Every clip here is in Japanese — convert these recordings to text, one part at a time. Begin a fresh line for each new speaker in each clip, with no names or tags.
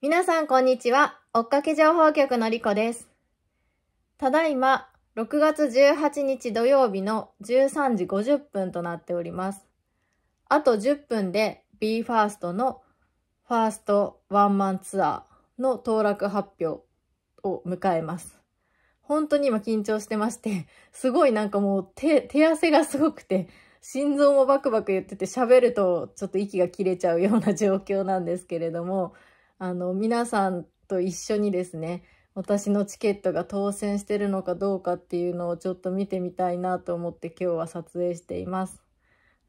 皆さんこんにちは。追っかけ情報局のりこです。ただいま、6月18日土曜日の13時50分となっております。あと10分で BE:FIRST のファーストワンマンツアーの登落発表を迎えます。本当に今緊張してまして、すごいなんかもう手、手汗がすごくて、心臓もバクバク言ってて喋るとちょっと息が切れちゃうような状況なんですけれども、あの、皆さんと一緒にですね、私のチケットが当選してるのかどうかっていうのをちょっと見てみたいなと思って今日は撮影しています。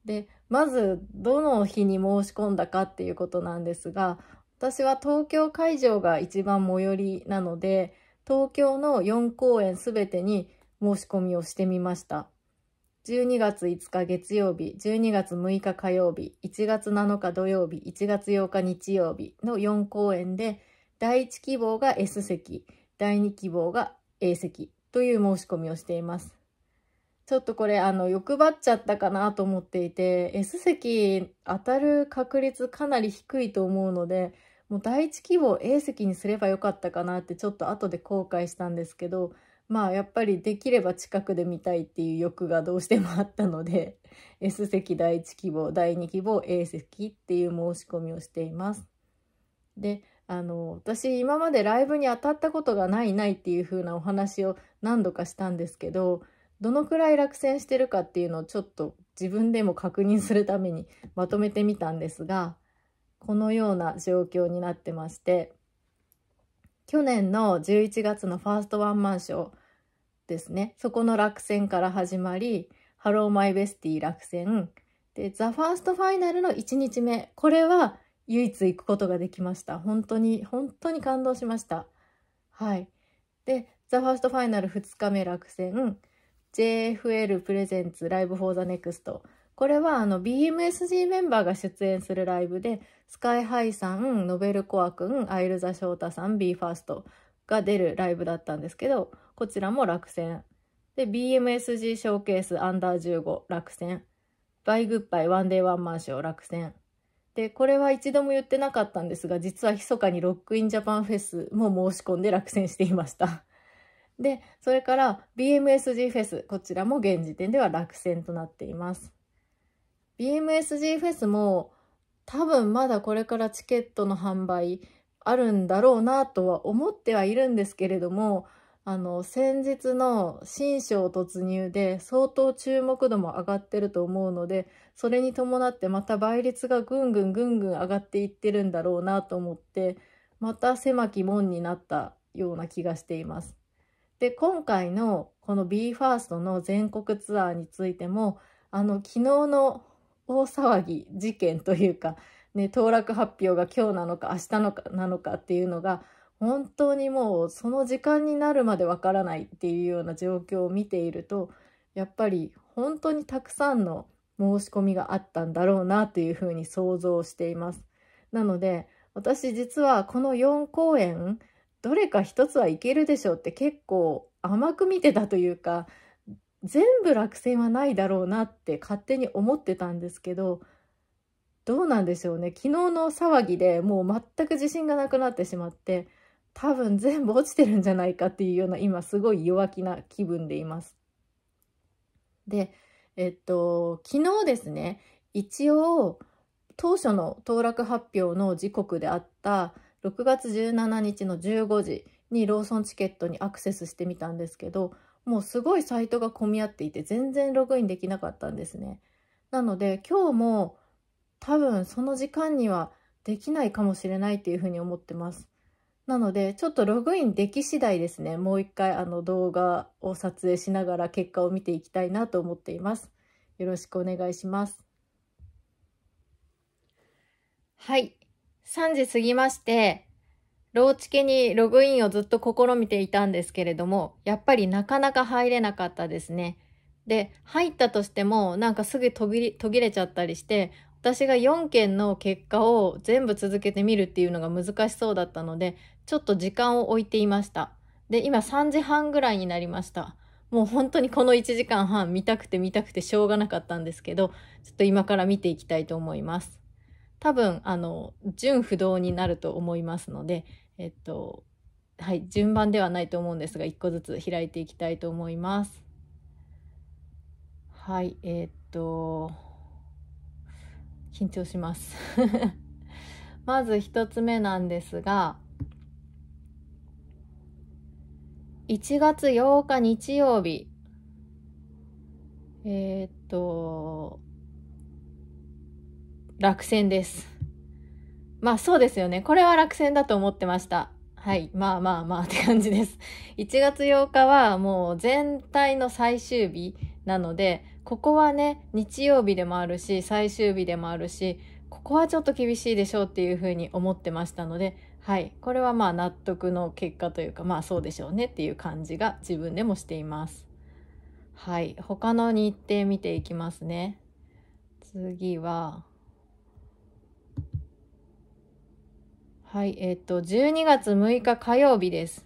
で、まずどの日に申し込んだかっていうことなんですが、私は東京会場が一番最寄りなので、東京の4公演すべてに申し込みをしてみました。12月5日月曜日、12月6日火曜日、1月7日土曜日、1月8日日曜日の4公演で、第1希望が S 席、第2希望が A 席という申し込みをしています。ちょっとこれ、あの、欲張っちゃったかなと思っていて、S 席当たる確率かなり低いと思うので、もう第1希望 A 席にすればよかったかなってちょっと後で後悔したんですけど、まあやっぱりできれば近くで見たいっていう欲がどうしてもあったので S 席第1希望第2希望 A 席っていう申し込みをしています。であの私今までライブに当たったことがないないっていう風なお話を何度かしたんですけどどのくらい落選してるかっていうのをちょっと自分でも確認するために まとめてみたんですがこのような状況になってまして去年の11月のファーストワンマンション。ですね。そこの落選から始まり、ハローマイベスティ落選。で、ザ・ファーストファイナルの1日目。これは唯一行くことができました。本当に、本当に感動しました。はい。で、ザ・ファーストファイナル2日目落選。JFL プレゼンツライブフォーザネクスト。これはあの BMSG メンバーが出演するライブで、スカイハイさん、ノベルコア君、アイルザ・ショータさん、BE:FIRST。が出るライブだったんですけど、こちらも落選。で、BMSG ショーケースアンダー15落選。バイグッバイワンデーワンマンショー落選。で、これは一度も言ってなかったんですが、実は密かにロックインジャパンフェスも申し込んで落選していました。で、それから BMSG フェス、こちらも現時点では落選となっています。BMSG フェスも多分まだこれからチケットの販売あるんだろうなとは思ってはいるんですけれども、あの、先日の新章突入で相当注目度も上がってると思うので、それに伴ってまた倍率がぐんぐんぐんぐん上がっていってるんだろうなと思って、また狭き門になったような気がしています。で、今回のこの BE:FIRST の全国ツアーについても、あの、昨日の大騒ぎ事件というか、ね、当落発表が今日なのか明日のかなのかっていうのが、本当にもうその時間になるまでわからないっていうような状況を見ていると、やっぱり本当にたくさんの申し込みがあったんだろうなというふうに想像しています。なので、私実はこの4公演、どれか一つはいけるでしょうって結構甘く見てたというか、全部落選はないだろうなって勝手に思ってたんですけど、どうなんでしょうね昨日の騒ぎでもう全く自信がなくなってしまって多分全部落ちてるんじゃないかっていうような今すごい弱気な気分でいます。でえっと昨日ですね一応当初の当落発表の時刻であった6月17日の15時にローソンチケットにアクセスしてみたんですけどもうすごいサイトが混み合っていて全然ログインできなかったんですね。なので今日も多分その時間にはできないかもしれないっていうふうに思ってます。なので、ちょっとログインでき次第ですね、もう一回あの動画を撮影しながら結果を見ていきたいなと思っています。よろしくお願いします。はい。3時過ぎまして、ローチケにログインをずっと試みていたんですけれども、やっぱりなかなか入れなかったですね。で、入ったとしても、なんかすぐ途切れちゃったりして、私が4件の結果を全部続けてみるっていうのが難しそうだったので、ちょっと時間を置いていました。で、今3時半ぐらいになりました。もう本当にこの1時間半見たくて見たくてしょうがなかったんですけど、ちょっと今から見ていきたいと思います。多分、あの、順不動になると思いますので、えっと、はい、順番ではないと思うんですが、1個ずつ開いていきたいと思います。はい、えっと、緊張します まず一つ目なんですが、1月8日日曜日、えー、っと、落選です。まあそうですよね。これは落選だと思ってました。はい。まあまあまあって感じです。1月8日はもう全体の最終日なので、ここはね、日曜日でもあるし、最終日でもあるし、ここはちょっと厳しいでしょうっていうふうに思ってましたので、はい、これはまあ納得の結果というか、まあそうでしょうねっていう感じが自分でもしています。はい、他の日程見ていきますね。次は、はい、えっ、と、12月6日火曜日です。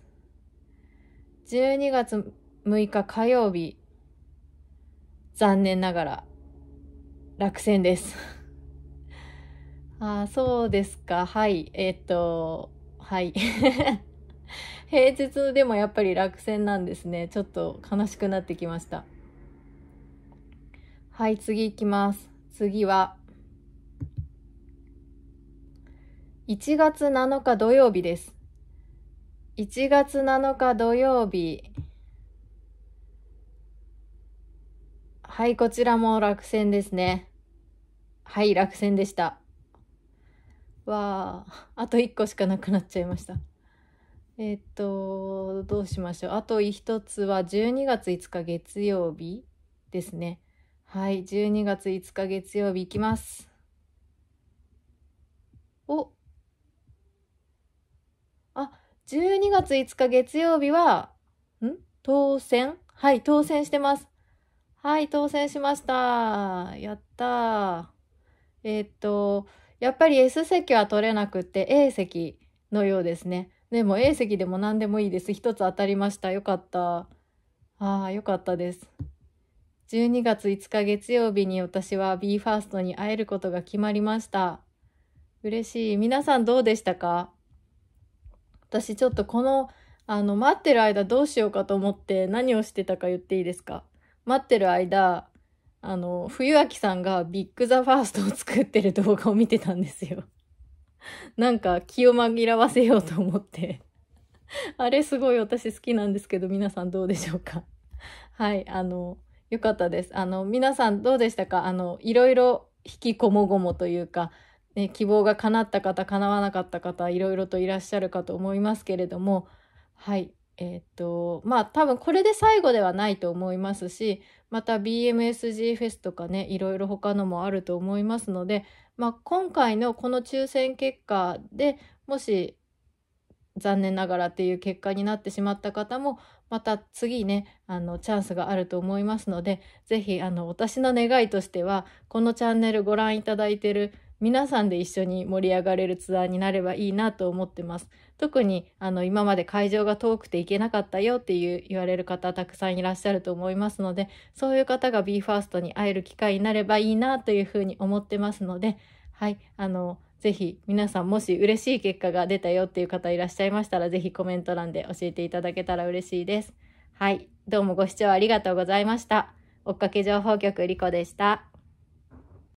12月6日火曜日残念ながら落選です あそうですか。はい。えっと、はい。平日でもやっぱり落選なんですね。ちょっと悲しくなってきました。はい、次いきます。次は、1月7日土曜日です。1月7日土曜日、はい、こちらも落選ですね。はい、落選でした。わあ、あと1個しかなくなっちゃいました。えっと、どうしましょう。あと1つは12月5日月曜日ですね。はい、12月5日月曜日いきます。おあ、12月5日月曜日は、ん当選はい、当選してます。はい、当選しました。やったえー、っと、やっぱり S 席は取れなくて A 席のようですね。でも A 席でも何でもいいです。一つ当たりました。よかった。ああ、よかったです。12月5日月曜日に私は BE:FIRST に会えることが決まりました。嬉しい。皆さんどうでしたか私ちょっとこの、あの、待ってる間どうしようかと思って何をしてたか言っていいですか待ってる間、あの、冬明さんがビッグザファーストを作ってる動画を見てたんですよ。なんか気を紛らわせようと思って あれすごい私好きなんですけど、皆さんどうでしょうか はい、あの、よかったです。あの、皆さんどうでしたかあの、いろいろ引きこもごもというか、ね、希望が叶った方、叶わなかった方、いろいろといらっしゃるかと思いますけれども、はい、えっと、まあ多分これで最後ではないと思いますし、また BMSG フェスとかね、いろいろ他のもあると思いますので、まあ今回のこの抽選結果でもし残念ながらっていう結果になってしまった方も、また次ね、あの、チャンスがあると思いますので、ぜひ、あの、私の願いとしては、このチャンネルご覧いただいてる皆さんで一緒に盛り上がれるツアーになればいいなと思ってます。特にあの今まで会場が遠くて行けなかったよっていう言われる方たくさんいらっしゃると思いますので、そういう方が BE:FIRST に会える機会になればいいなというふうに思ってますので、はい、あの、ぜひ皆さんもし嬉しい結果が出たよっていう方いらっしゃいましたら、ぜひコメント欄で教えていただけたら嬉しいです。はい、どうもご視聴ありがとうございました。追っかけ情報局リコでした。